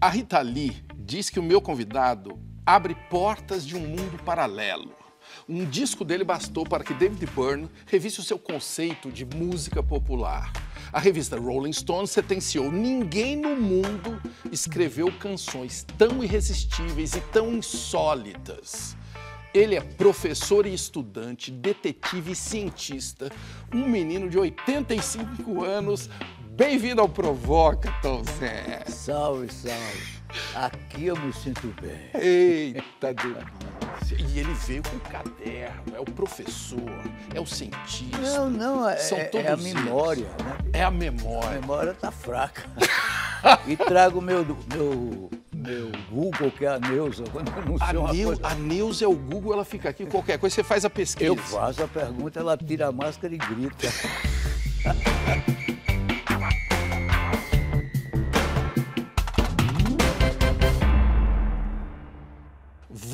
A Rita Lee diz que o meu convidado abre portas de um mundo paralelo. Um disco dele bastou para que David Byrne revisse o seu conceito de música popular. A revista Rolling Stone sentenciou: ninguém no mundo escreveu canções tão irresistíveis e tão insólitas. Ele é professor e estudante, detetive e cientista, um menino de 85 anos, Bem-vindo ao Provoca, Tom Zé. Salve, salve. Aqui eu me sinto bem. Eita delícia. E ele veio com o caderno, é o professor, é o cientista. Não, não, é, São é, é todos é a memória, né? É a memória. A memória tá fraca. e trago meu, meu meu Google, que é a Neuza, quando eu não a uma Neu, coisa. A Neuza é o Google, ela fica aqui, qualquer coisa você faz a pesquisa. Eu faço a pergunta, ela tira a máscara e grita.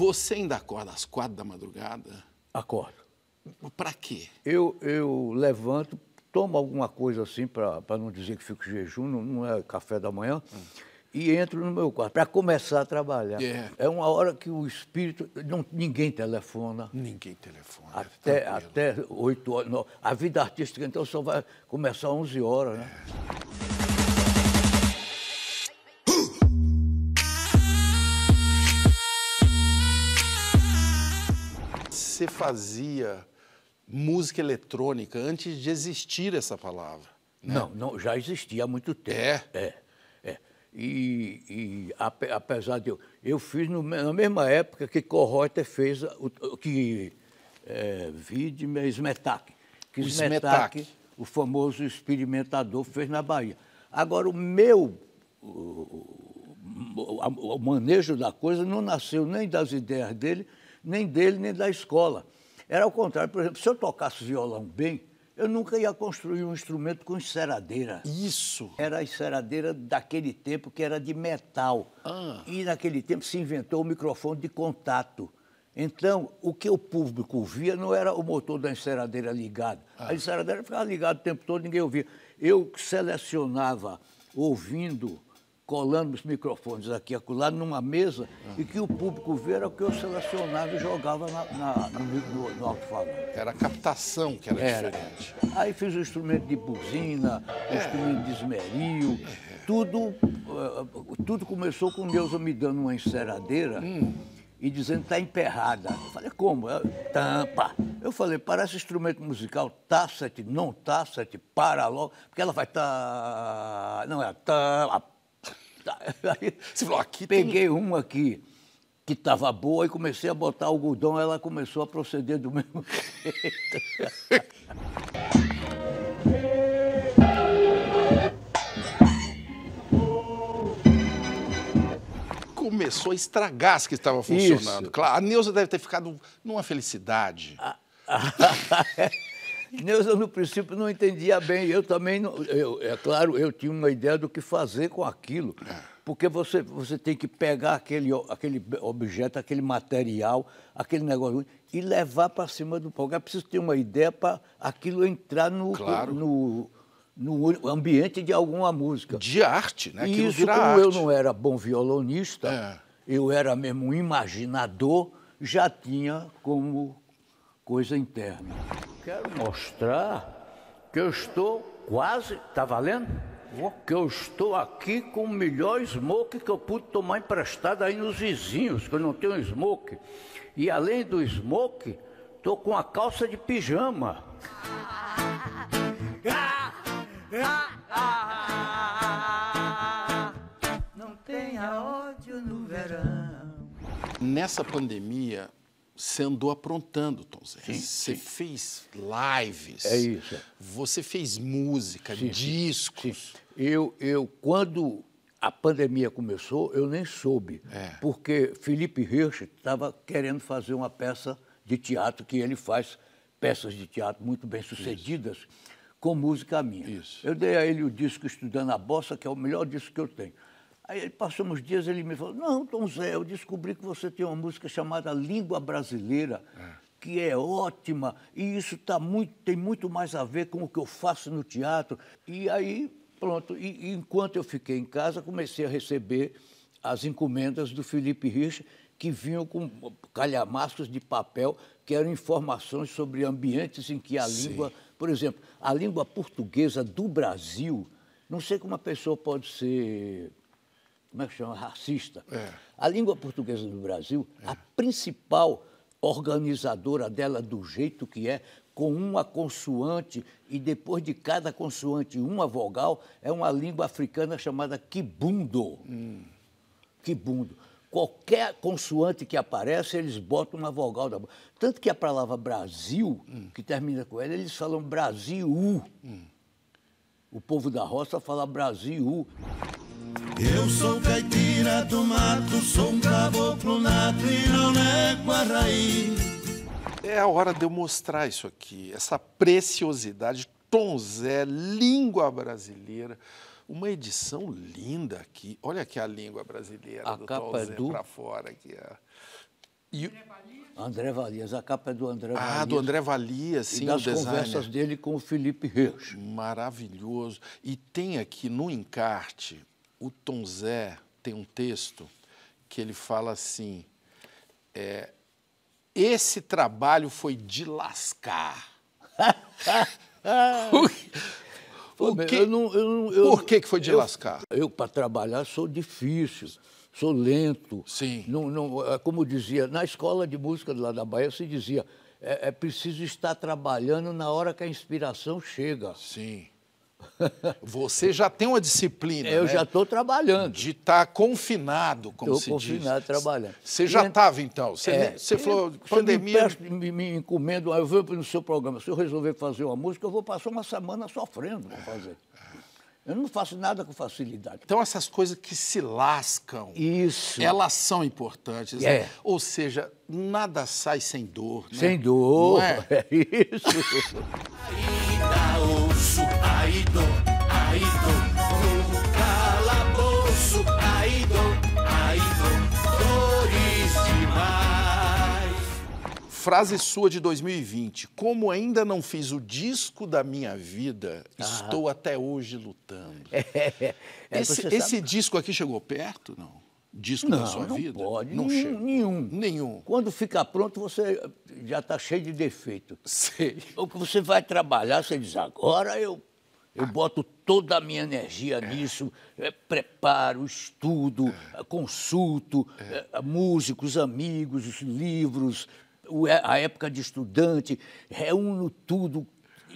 Você ainda acorda às quatro da madrugada? Acordo. Para quê? Eu, eu levanto, tomo alguma coisa assim, para não dizer que fico jejum, não, não é café da manhã, hum. e entro no meu quarto para começar a trabalhar. É. é uma hora que o espírito. Não, ninguém telefona. Ninguém telefona. Até, até 8 horas. Não. A vida artística, então, só vai começar às 11 horas, né? É. Você fazia música eletrônica antes de existir essa palavra. Né? Não, não, já existia há muito tempo. É? É. é. E, e apesar de eu. Eu fiz no, na mesma época que Corroiter fez. O, que é, Vidme Smetak. Que o Smetak, Smetak, o famoso experimentador, fez na Bahia. Agora, o meu. O, o, o manejo da coisa não nasceu nem das ideias dele, nem dele, nem da escola. Era ao contrário, por exemplo, se eu tocasse violão bem, eu nunca ia construir um instrumento com enceradeira. Isso! Era a enceradeira daquele tempo que era de metal. Ah. E naquele tempo se inventou o microfone de contato. Então, o que o público via não era o motor da enceradeira ligado. Ah. A enceradeira ficava ligada o tempo todo, ninguém ouvia. Eu selecionava, ouvindo colando os microfones aqui e acolá numa mesa ah. e que o público vê era o que eu selecionava e jogava na, na, no, no alto-falante. Era a captação que era, era, diferente. Aí fiz o instrumento de buzina, é. o instrumento de esmeril, é. tudo, eh, tudo começou com Deus me dando uma enceradeira hum. e dizendo que está emperrada. Eu falei, como? Eu, Tampa. Eu falei, parece instrumento musical, tácete, não tácete, para logo, porque ela vai tá. Não, é tá. você falou, aqui Peguei tem... uma aqui que estava boa e comecei a botar algodão, ela começou a proceder do mesmo jeito. começou a estragar as que estavam funcionando. Isso. Claro, a Neuza deve ter ficado numa felicidade. É. Neuza, no princípio, não entendia bem. Eu também, não, eu, é claro, eu tinha uma ideia do que fazer com aquilo. É. Porque você, você tem que pegar aquele, aquele objeto, aquele material, aquele negócio e levar para cima do palco. É preciso ter uma ideia para aquilo entrar no, claro. no, no, ambiente de alguma música. De arte, né? Aquilo e isso, como arte. eu não era bom violonista, é. eu era mesmo um imaginador, já tinha como coisa interna. Quero mostrar que eu estou quase, tá valendo? Que eu estou aqui com o melhor smoke que eu pude tomar emprestado aí nos vizinhos, que eu não tenho smoke. E além do smoke, estou com a calça de pijama. Não tenha ódio no verão. Nessa pandemia, você andou aprontando, Tom Zé. Sim, você sim. fez lives. É isso. Você fez música, sim, discos. Eu, eu, quando a pandemia começou, eu nem soube. É. Porque Felipe Hirsch estava querendo fazer uma peça de teatro, que ele faz peças de teatro muito bem sucedidas, isso. com música minha. Isso. Eu dei a ele o disco Estudando a Bossa, que é o melhor disco que eu tenho. Aí passou uns dias, ele me falou, não, Tom Zé, eu descobri que você tem uma música chamada Língua Brasileira, é. que é ótima, e isso tá muito, tem muito mais a ver com o que eu faço no teatro. E aí, pronto, e, e enquanto eu fiquei em casa, comecei a receber as encomendas do Felipe Rich, que vinham com calhamaços de papel, que eram informações sobre ambientes em que a Sim. língua, por exemplo, a língua portuguesa do Brasil, não sei como uma pessoa pode ser como é que chama, racista. É. A língua portuguesa do Brasil, é. a principal organizadora dela do jeito que é, com uma consoante e depois de cada consoante uma vogal, é uma língua africana chamada kibundo. Hum. Kibundo. Qualquer consoante que aparece, eles botam uma vogal da boca. Tanto que a palavra Brasil, hum. que termina com ela, eles falam Brasil. Hum o povo da roça fala Brasil. Eu sou caipira do mato, sou um caboclo nato e não nego a raiz. É a hora de eu mostrar isso aqui, essa preciosidade, Tom Zé, língua brasileira. Uma edição linda aqui. Olha aqui a língua brasileira a do capa Tom Zé do... para fora aqui. É. E... André Valias, a capa é do André ah, Valias. Ah, do André Valias, sim, e das o designer. conversas dele com o Felipe Reis. Maravilhoso. E tem aqui no encarte, o Tom Zé tem um texto que ele fala assim, é, esse trabalho foi de lascar. o, o que, eu não, eu não, eu, Por que, que foi de eu, lascar? Eu, para trabalhar, sou difícil sou lento. Sim. Não, não, é, como dizia, na escola de música lá da Bahia se dizia, é, é preciso estar trabalhando na hora que a inspiração chega. Sim. Você já tem uma disciplina. Eu né? já estou trabalhando. De estar tá confinado, como tô se confinado, diz. trabalhando. Você já estava, então? Você, é, você falou, pandemia. Você me, me encomendo, eu vou no seu programa. Se eu resolver fazer uma música, eu vou passar uma semana sofrendo para fazer. Eu não faço nada com facilidade. Então, essas coisas que se lascam, Isso. elas são importantes. Né? É. Né? Ou seja, nada sai sem dor. Né? Sem dor. Não é? é isso. no calabouço, Frase sua de 2020. Como ainda não fiz o disco da minha vida, ah. estou até hoje lutando. É, é, é então esse, esse disco aqui chegou perto, não? Disco não, da sua não vida? Pode, não nenhum, nenhum. Nenhum. Quando fica pronto, você já está cheio de defeito. Sei. O que você vai trabalhar, você diz, agora eu eu ah. boto toda a minha energia é. nisso, é, preparo, estudo, é, consulto é, eh, músicos, amigos, livros, é, a época de estudante, reúno tudo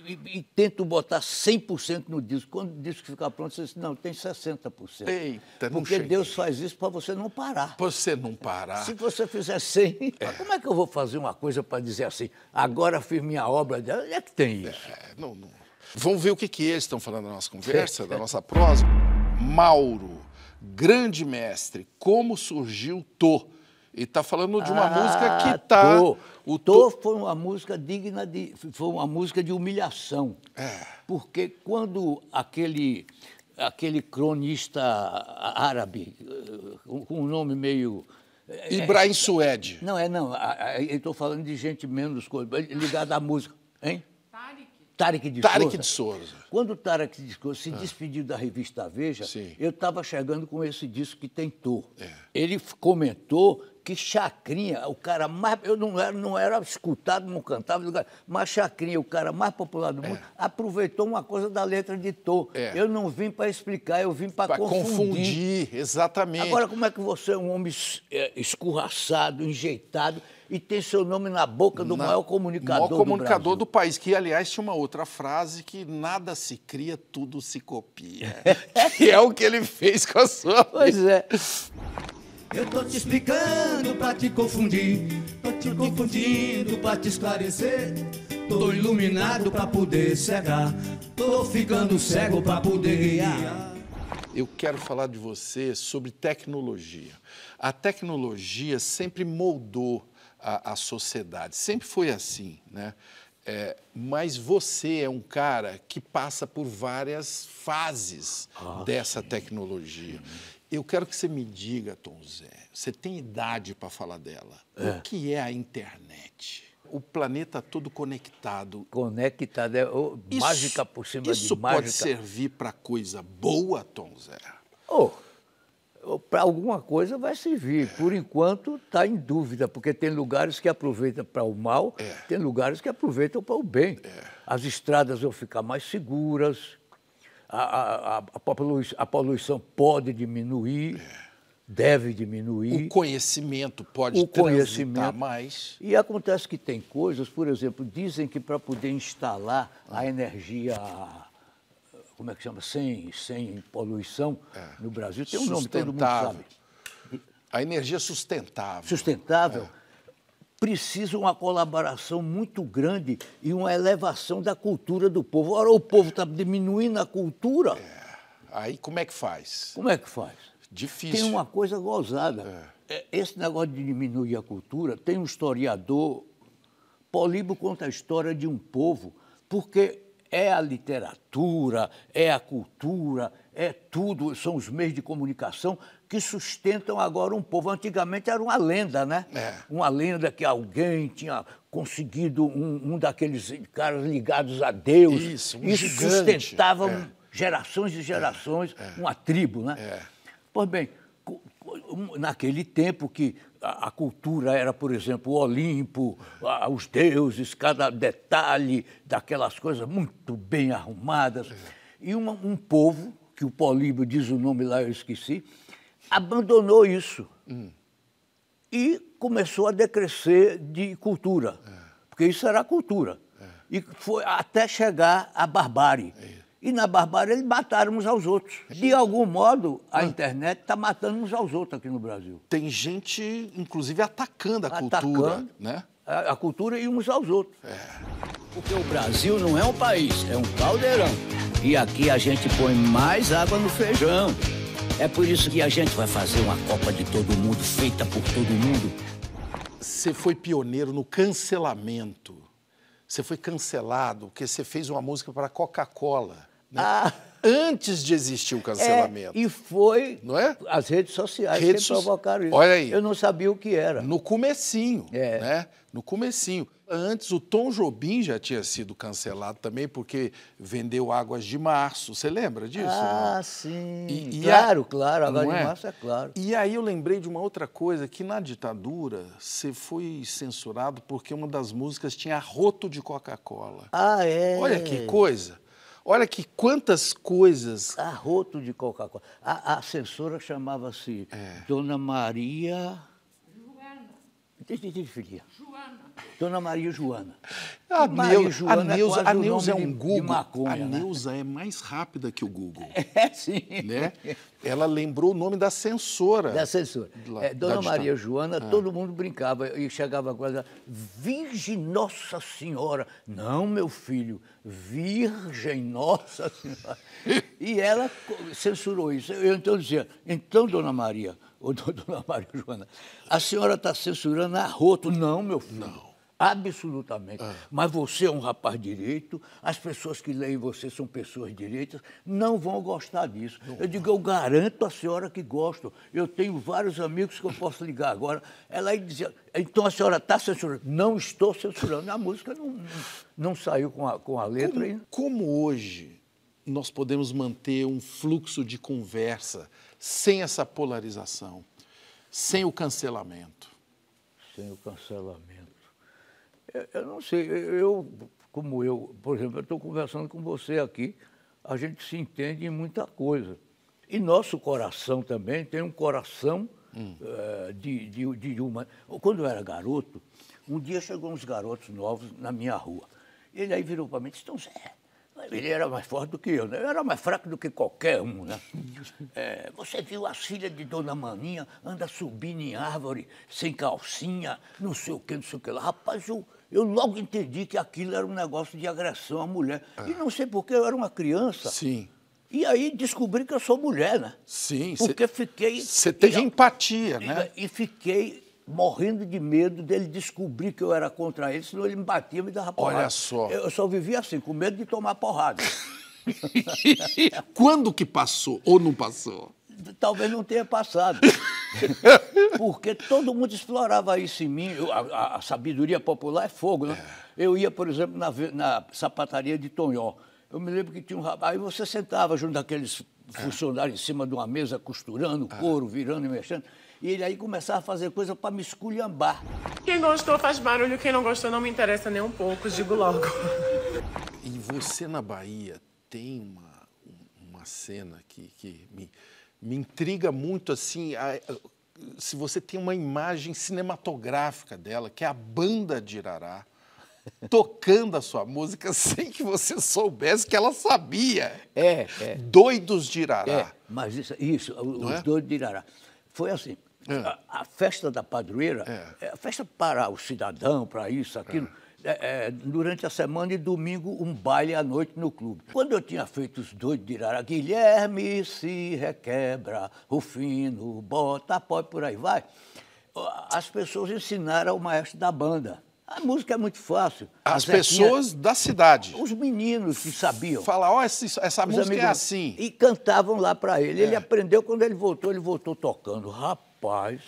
e, e tento botar 100% no disco. Quando o disco ficar pronto, você diz, não, tem 60%. Eita, não Porque Deus faz isso para você não parar. para Você não parar. Se você fizer 100, é. como é que eu vou fazer uma coisa para dizer assim, agora fiz minha obra, onde é que tem é, isso? É, não, não. Vamos ver o que, que eles estão falando da nossa conversa, da nossa prosa. Mauro, grande mestre, como surgiu Tô? E está falando de uma ah, música que está. Tô, o tô... tô foi uma música digna de. Foi uma música de humilhação. É. Porque quando aquele, aquele cronista árabe, eh, com um nome meio. Eh, Ibrahim eh, Suede. Não, é não. Estou falando de gente menos ligada à música. Hein? Tarek de, Tarek de Souza. Quando o Tarek de Souza se ah. despediu da revista Veja, Sim. eu estava chegando com esse disco que tentou. É. Ele comentou que Chacrinha, o cara mais. Eu não era, não era escutado, não cantava, mas Chacrinha, o cara mais popular do é. mundo, é. aproveitou uma coisa da letra de Tô. É. Eu não vim para explicar, eu vim para confundir. confundir. Exatamente. Agora, como é que você é um homem é, escorraçado, enjeitado, e tem seu nome na boca do na, maior comunicador, maior comunicador do, do, país, que aliás tinha uma outra frase que nada se cria, tudo se copia. que é o que ele fez com a sua. Pois é. Eu tô te explicando pra te confundir. Tô te confundindo pra te esclarecer. Tô iluminado pra poder cegar. Tô ficando cego pra poder guiar. Eu quero falar de você sobre tecnologia. A tecnologia sempre moldou a, a sociedade, sempre foi assim, né? É, mas você é um cara que passa por várias fases ah, dessa sim. tecnologia. Eu quero que você me diga, Tom Zé, você tem idade para falar dela. É. O que é a internet? O planeta todo conectado. Conectado, é oh, isso, mágica por cima de mágica. Isso pode servir para coisa boa, Tom Zé? Oh, para alguma coisa vai servir. É. Por enquanto, está em dúvida, porque tem lugares que aproveitam para o mal, é. tem lugares que aproveitam para o bem. É. As estradas vão ficar mais seguras, a, a, a, poluição, pode diminuir, é. deve diminuir. O conhecimento pode o conhecimento mais. E acontece que tem coisas, por exemplo, dizem que para poder instalar a energia como é que chama? Sem, sem poluição é. no Brasil. Tem um nome, todo mundo sabe. A energia é sustentável. Sustentável. É precisa uma colaboração muito grande e uma elevação da cultura do povo. Ora, o povo está diminuindo a cultura. É. Aí como é que faz? Como é que faz? Difícil. Tem uma coisa gozada. É. Esse negócio de diminuir a cultura, tem um historiador, Políbio conta a história de um povo, porque é a literatura, é a cultura, é tudo, são os meios de comunicação que sustentam agora um povo. Antigamente era uma lenda, né? É. Uma lenda que alguém tinha conseguido um, um daqueles caras ligados a Deus. Isso, um Isso sustentava é. gerações e gerações, é. é. uma tribo, né? É. Pois bem, naquele tempo que a, cultura era, por exemplo, o Olimpo, os deuses, cada detalhe daquelas coisas muito bem arrumadas. É. E uma, um povo, que o Políbio diz o nome lá, eu esqueci, abandonou isso hum. e começou a decrescer de cultura, é. porque isso era cultura. É. E foi até chegar à barbárie. É. E na barbárie eles mataram uns aos outros. É de algum modo, a ah. internet está matando uns aos outros aqui no Brasil. Tem gente, inclusive, atacando a atacando cultura, né? A, a, cultura e uns aos outros. É. Porque o Brasil não é um país, é um caldeirão. E aqui a gente põe mais água no feijão. É por isso que a gente vai fazer uma Copa de todo mundo, feita por todo mundo. Você foi pioneiro no cancelamento. Você foi cancelado porque você fez uma música para Coca-Cola. Né? Ah. Antes de existir o cancelamento. É, e foi não é? as redes sociais redes que provocaram isso. Olha aí. Eu não sabia o que era. No comecinho, é. né? No comecinho. Antes, o Tom Jobim já tinha sido cancelado também, porque vendeu Águas de Março. Você lembra disso? Ah, não? sim. E, claro, a... claro. Águas é? de Março é claro. E aí eu lembrei de uma outra coisa, que na ditadura você foi censurado porque uma das músicas tinha roto de Coca-Cola. Ah, é? Olha que coisa. Olha que quantas coisas. Arroto de Coca-Cola. A, a, censora chamava-se é. Dona Maria. Joana. Filha. Joana. Dona Maria Joana. A, é Neuza, é, a é né? um Google. a Neuza né? é mais rápida que o Google. É, sim. Né? Ela lembrou o nome da censora. Da censora. é, Dona da Maria Joana, ah. todo mundo brincava e chegava quase. Virgem Nossa Senhora. Não, meu filho, Virgem Nossa Senhora. e ela censurou isso. Eu então dizia, então, Dona Maria, ou Dona Maria Joana, a senhora está censurando a roto. Não, meu filho. Não. Absolutamente. Ah. Mas você é um rapaz direito, as pessoas que leem você são pessoas direitas, não vão gostar disso. Eu digo, eu garanto a senhora que gosto. Eu tenho vários amigos que eu posso ligar agora. Ela aí dizia, então a senhora está censurando? Não estou censurando. A música não, não, não saiu com a, com a letra como, ainda. Como hoje nós podemos manter um fluxo de conversa sem essa polarização, sem o cancelamento? Sem o cancelamento eu é, é, não sei, é, eu, como eu, por exemplo, eu estou conversando com você aqui, a gente se entende em muita coisa. E nosso coração também tem um coração hum. uh, de, de, de uma. Quando eu era garoto, um dia chegou uns garotos novos na minha rua. Ele aí virou para mim e disse: Então, Zé, ele era mais forte do que eu, né? Eu era mais fraco do que qualquer um, né? É, você viu as filhas de Dona Maninha anda subindo em árvore, sem calcinha, não sei o que, não sei o que lá. Rapaz, eu, eu logo entendi que aquilo era um negócio de agressão à mulher. Ah. E não sei porque eu era uma criança. Sim. E aí descobri que eu sou mulher, né? Sim. Porque cê, fiquei... Você teve empatia, e, né? E fiquei morrendo de medo dele descobrir que eu era contra ele, senão ele me batia e me dava porrada. Olha só. Eu, só vivia assim, com medo de tomar porrada. Quando que passou ou não passou? Talvez não tenha passado. Porque todo mundo explorava isso em mim. a, a, sabedoria popular é fogo, né? É. Eu ia, por exemplo, na, na sapataria de Tonhó. Eu me lembro que tinha um rapaz. Aí você sentava junto daqueles funcionários em cima de uma mesa, costurando é. couro, virando e mexendo. E ele aí começava a fazer coisa para me esculhambar. Quem gostou faz barulho, quem não gostou não me interessa nem um pouco, digo logo. E você na Bahia tem uma, uma cena que, que me, me intriga muito, assim, a, a, se você tem uma imagem cinematográfica dela, que é a banda de Irará, tocando a sua música sem que você soubesse que ela sabia. É, é. Doidos de Irará. É, mas isso, isso os é? Doidos de Irará. Foi assim, é. A, a, festa da padroeira, é. é. a festa para o cidadão, para isso, aquilo. É. É, é, durante a semana e domingo um baile à noite no clube. Quando eu tinha feito os doidos de Irara, Guilherme se requebra, Rufino, bota, pode por aí vai, as pessoas ensinaram ao maestro da banda. A música é muito fácil. As Zequinha, pessoas da cidade. Os meninos que sabiam. Falar, ó, oh, essa, essa música amigos, é assim. E cantavam lá para ele. É. Ele aprendeu, quando ele voltou, ele voltou tocando. Rapaz, Rapaz,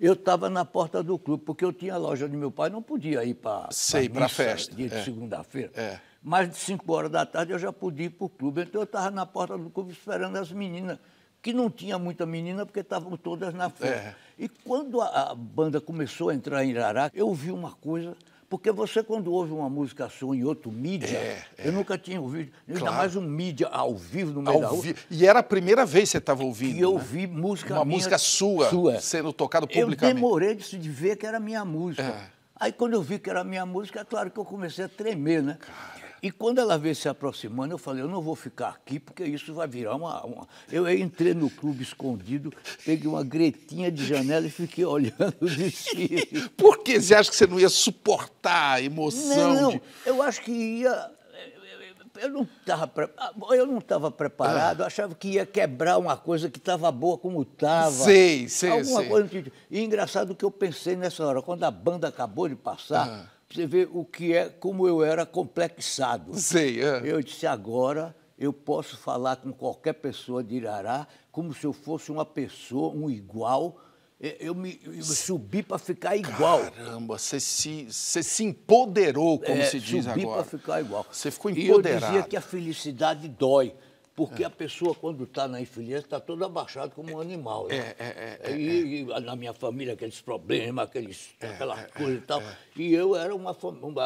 eu estava na porta do clube, porque eu tinha a loja de meu pai, não podia ir para Sei, para festa. Dia de é. segunda-feira. É. Mas de 5 horas da tarde eu já podia ir para o clube. Então eu estava na porta do clube esperando as meninas, que não tinha muita menina, porque estavam todas na festa. É. E quando a, a banda começou a entrar em Irará, eu vi uma coisa porque você, quando ouve uma música sua em outro mídia, é, é. eu nunca tinha ouvido, ainda claro. mais um mídia ao vivo no meio ao da rua. E era a primeira vez que você estava ouvindo. E eu né? música Uma minha, música sua, sua, sendo tocado publicamente. Eu demorei disso de ver que era minha música. É. Aí, quando eu vi que era minha música, é claro que eu comecei a tremer, né? Cara. E quando ela veio se aproximando, eu falei, eu não vou ficar aqui porque isso vai virar uma. uma... Eu entrei no clube escondido, peguei uma gretinha de janela e fiquei olhando o desfile. Por que você acha que você não ia suportar a emoção? Não, não. De... eu acho que ia eu não estava pre... eu não preparado, ah. achava que ia quebrar uma coisa que estava boa como estava. Sei, sei, Alguma sei. Coisa... E engraçado que eu pensei nessa hora, quando a banda acabou de passar, ah você vê o que é, como eu era complexado. Sei, é. Eu disse, agora eu posso falar com qualquer pessoa de Irará como se eu fosse uma pessoa, um igual. Eu me eu subi para ficar igual. Caramba, você se, você se empoderou, como é, se diz subi agora. Subi para ficar igual. Você ficou empoderado. E eu dizia que a felicidade dói. Porque é. a pessoa, quando está na infeliz, está toda abaixada como um animal. Né? É, é, é, é e, é. e, na minha família, aqueles problemas, aqueles, aquela coisa e tal. E eu era uma,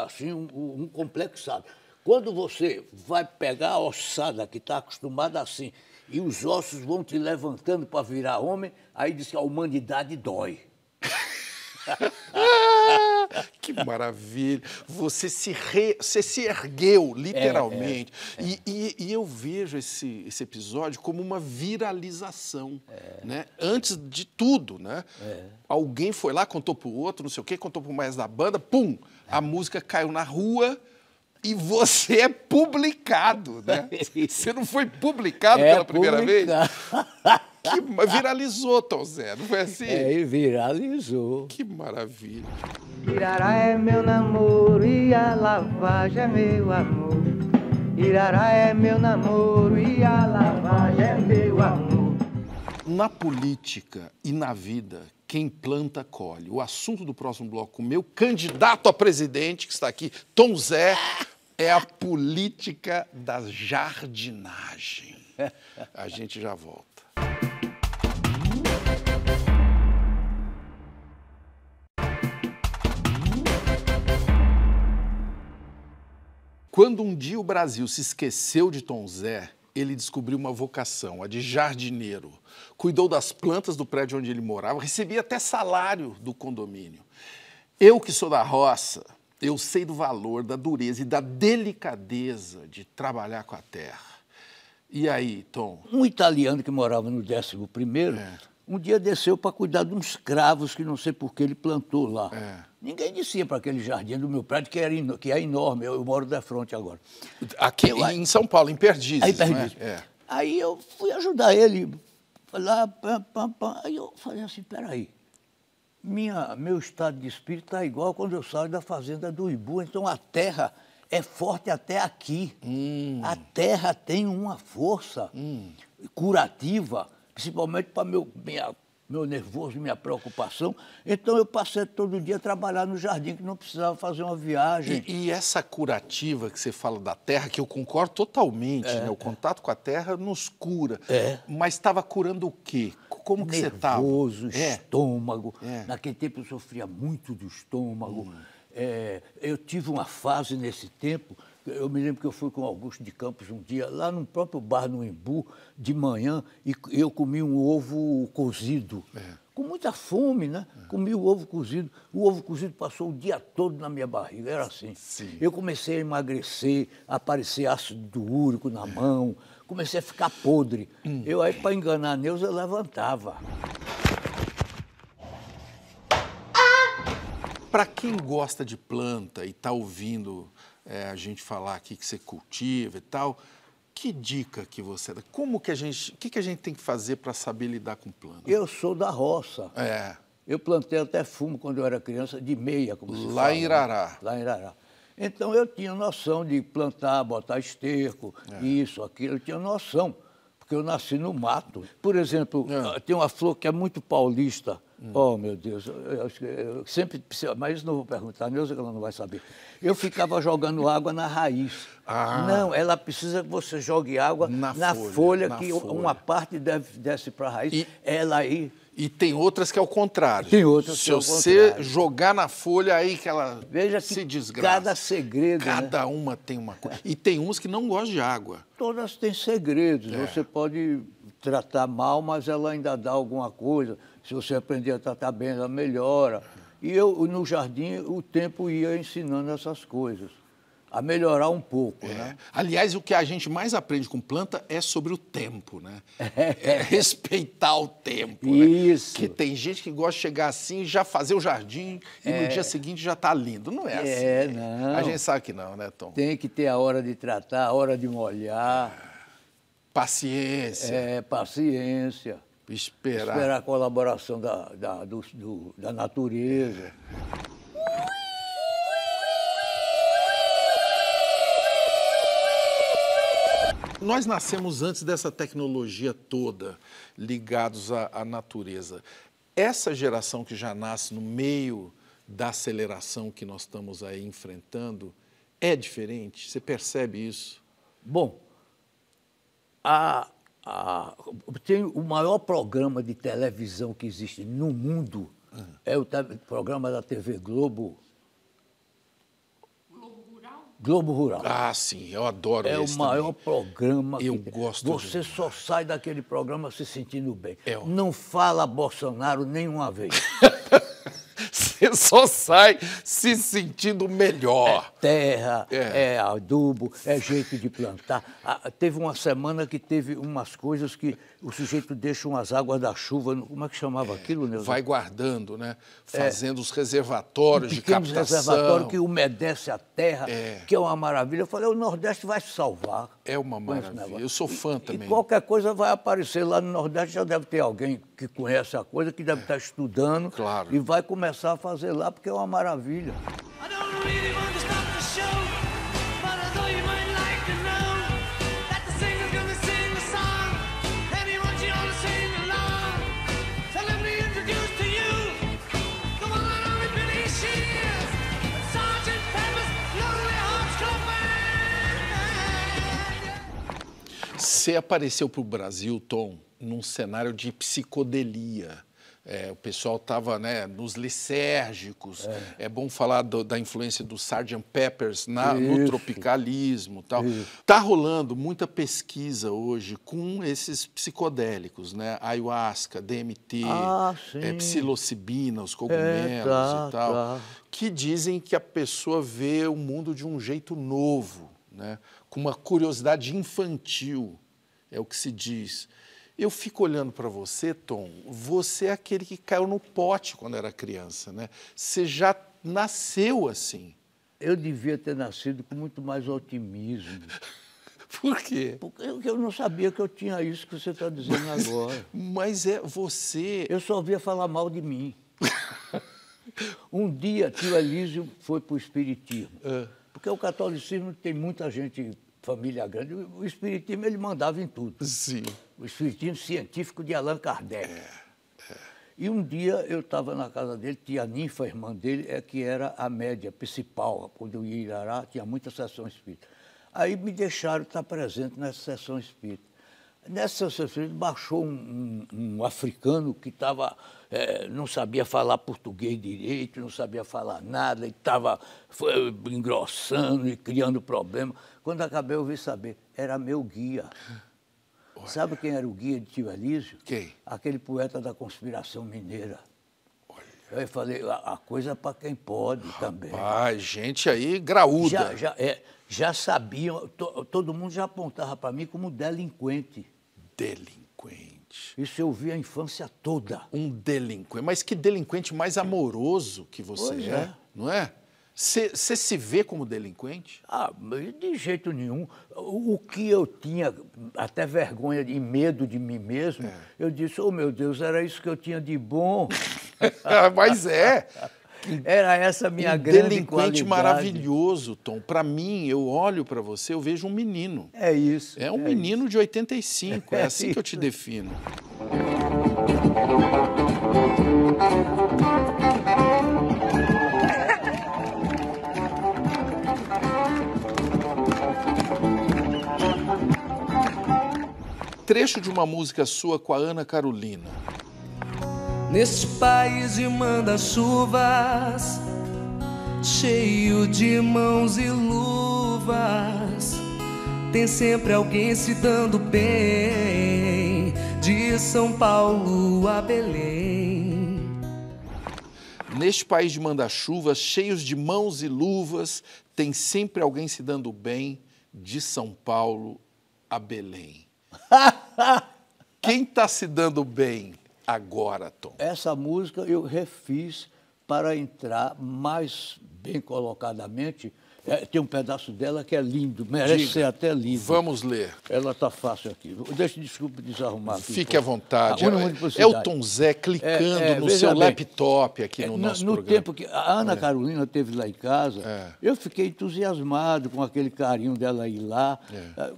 assim, um, um complexado. Quando você vai pegar a ossada que está acostumada assim, e os ossos vão te levantando para virar homem, aí diz que a humanidade dói. que maravilha! Você se, re, você se ergueu, é, literalmente. É, é, é. E, e, e, eu vejo esse, esse episódio como uma viralização. É. Né? Antes de tudo, né? É. Alguém foi lá, contou para o outro, não sei o quê, contou para o mais da banda, pum! A música caiu na rua e você é publicado, né? Você não foi publicado é pela primeira publicado. vez? Que viralizou, Tom Zé, não foi assim? É, viralizou. Que maravilha. Irará é meu namoro e a lavagem é meu amor. Irará é meu namoro e a lavagem é meu amor. Na política e na vida, quem planta colhe. O assunto do próximo bloco, meu candidato a presidente, que está aqui, Tom Zé, é a política da jardinagem. A gente já volta. Quando um dia o Brasil se esqueceu de Tom Zé, ele descobriu uma vocação, a de jardineiro. Cuidou das plantas do prédio onde ele morava, recebia até salário do condomínio. Eu que sou da roça, eu sei do valor, da dureza e da delicadeza de trabalhar com a terra. E aí, Tom? Um italiano que morava no 11 primeiro, é. um dia desceu para cuidar de uns cravos que não sei por que ele plantou lá. É. Ninguém descia para aquele jardim do meu prédio, que, era que é enorme. Eu, eu moro da frente agora. Aqui eu, em São Paulo, em Perdizes. Aí, né? Perdizes. Né? É. aí eu fui ajudar ele. Fui lá, pam, pam, pam. Aí eu falei assim: peraí. Minha, meu estado de espírito está igual quando eu saio da fazenda do Ibu. Então a terra é forte até aqui. Hum. A terra tem uma força hum. curativa, principalmente para minha meu nervoso, minha preocupação. Então eu passei todo dia a trabalhar no jardim, que não precisava fazer uma viagem. E, e essa curativa que você fala da terra, que eu concordo totalmente, é, né? O contato com a terra nos cura. É. Mas estava curando o quê? Como que nervoso, você estava? Nervoso, estômago. É. Naquele tempo eu sofria muito do estômago. Hum. É, eu tive uma fase nesse tempo eu me lembro que eu fui com Augusto de Campos um dia, lá no próprio bar no Embu, de manhã, e eu comi um ovo cozido. É. Com muita fome, né? É. Comi o ovo cozido. O ovo cozido passou o dia todo na minha barriga, era assim. Sim. Eu comecei a emagrecer, a aparecer ácido úrico na é. mão, comecei a ficar podre. Hum. Eu aí, para enganar a Neuza, eu levantava. Para quem gosta de planta e está ouvindo é, a gente falar aqui que você cultiva e tal, que dica que você dá? Como que a gente, o que, que a gente tem que fazer para saber lidar com plano? Eu sou da roça. É. Eu plantei até fumo quando eu era criança, de meia, como se Lá fala, em né? Irará. Né? Lá em Irará. Então eu tinha noção de plantar, botar esterco, é. isso, aquilo, eu tinha noção, porque eu nasci no mato. Por exemplo, é. tem uma flor que é muito paulista, Oh, meu Deus, eu, eu, eu sempre. Mas isso não vou perguntar, meu ela não vai saber. Eu ficava jogando água na raiz. Ah. Não, ela precisa que você jogue água na, na folha, folha na que folha. uma parte deve, desce para a raiz. E... Ela aí e tem outras que é o contrário. Tem outras Se que é o contrário. Se você jogar na folha aí que ela Veja se que desgraça. Cada segredo. Né? Cada né? uma tem uma coisa. E tem uns que não gostam de água. Todas têm segredos. É. Você pode tratar mal, mas ela ainda dá alguma coisa. Se você aprender a tratar bem, ela melhora. E eu, no jardim, o tempo ia ensinando essas coisas a melhorar um pouco, é. né? Aliás, o que a gente mais aprende com planta é sobre o tempo, né? É, é respeitar o tempo, né? Isso. Né? Que tem gente que gosta de chegar assim, já fazer o jardim é. e no é. dia seguinte já está lindo, não é, é assim? É, não. A gente sabe que não, né, Tom? Tem que ter a hora de tratar, a hora de molhar. É. Paciência. É, paciência. Esperar. Esperar a colaboração da, da, do, do, da natureza. Nós nascemos antes dessa tecnologia toda, ligados à, à, natureza. Essa geração que já nasce no meio da aceleração que nós estamos aí enfrentando é diferente? Você percebe isso? Bom, a, a, tem o maior programa de televisão que existe no mundo é o programa da TV Globo. Globo Rural? Globo Rural. Ah, sim, eu adoro É o maior também. programa. Eu que... gosto. Você só sai daquele programa se sentindo bem. É Não fala Bolsonaro nenhuma vez. você só sai se sentindo melhor. É terra, é. é adubo, é jeito de plantar. Ah, teve uma semana que teve umas coisas que o sujeito deixa umas águas da chuva, como é que chamava é, aquilo, Nelson? Vai guardando, né? É. Fazendo os reservatórios um de captação. reservatório que umedece a terra, é. que é uma maravilha. Eu falei, o Nordeste vai se salvar. É uma é maravilha. Eu sou fã e, também. E qualquer coisa vai aparecer lá no Nordeste, já deve ter alguém que conhece a coisa, que deve estar estudando claro. e vai começar a fazer fazer lá porque é uma maravilha. Você apareceu para o Brasil, Tom, num cenário de psicodelia. É, o pessoal estava né, nos lisérgicos. É. é bom falar do, da influência do Sgt. Peppers na, no tropicalismo tal. Está rolando muita pesquisa hoje com esses psicodélicos, né? Ayahuasca, DMT, ah, é, psilocibina, os é, cogumelos tá, e tal, tá. que dizem que a pessoa vê o mundo de um jeito novo, né? com uma curiosidade infantil, é o que se diz. Eu fico olhando para você, Tom, você é aquele que caiu no pote quando era criança, né? Você já nasceu assim. Eu devia ter nascido com muito mais otimismo. Por quê? Porque eu, não sabia que eu tinha isso que você está dizendo mas, agora. Mas é você. Eu só ouvia falar mal de mim. um dia, tio Elísio foi para o Espiritismo. É. Porque o catolicismo tem muita gente família grande, o espiritismo ele mandava em tudo. Sim. O espiritismo científico de Allan Kardec. É, é. E um dia eu estava na casa dele, tinha a ninfa, a irmã dele, é que era a média principal. Quando eu ia em Irará, tinha muita sessão espírita. Aí me deixaram estar presente nessa sessão espírita. Nessa sexta-feira baixou um, um, um, africano que estava é, não sabia falar português direito, não sabia falar nada, e estava engrossando e criando problema. Quando acabei, eu vi saber, era meu guia. Olha. Sabe quem era o guia de Tio Elísio? Quem? Aquele poeta da conspiração mineira. Olha. Eu falei, a, a coisa é para quem pode Rapaz, também. Ah, gente aí graúda. Já, já, é, já sabiam, to, todo mundo já apontava para mim como delinquente delinquente. Isso eu vi a infância toda. Um delinquente. Mas que delinquente mais amoroso que você é, é, não é? Você se vê como delinquente? Ah, de jeito nenhum. O que eu tinha até vergonha e medo de mim mesmo, é. eu disse, oh meu Deus, era isso que eu tinha de bom. Mas é. Era essa a minha um grande delinquente qualidade. maravilhoso, Tom. Para mim, eu olho para você, eu vejo um menino. É isso. É um é menino isso. de 85, é, é assim isso. que eu te defino. Trecho de uma música sua com a Ana Carolina neste país de manda-chuvas, cheio de mãos e luvas. Tem sempre alguém se dando bem, de São Paulo a Belém. Neste país de manda-chuvas, cheios de mãos e luvas, tem sempre alguém se dando bem, de São Paulo a Belém. Quem está se dando bem? agora, Tom? Essa música eu refiz para entrar mais bem colocadamente. É, tem um pedaço dela que é lindo, merece Diga. ser até lindo. Vamos ler. Ela está fácil aqui. Deixa, desculpe desarrumar. Aqui, Fique pô. à vontade. É o Tom Zé clicando é, é, no seu bem, laptop aqui é, no nosso no, programa. No tempo que a Ana é. Carolina esteve lá em casa, é. eu fiquei entusiasmado com aquele carinho dela ir lá.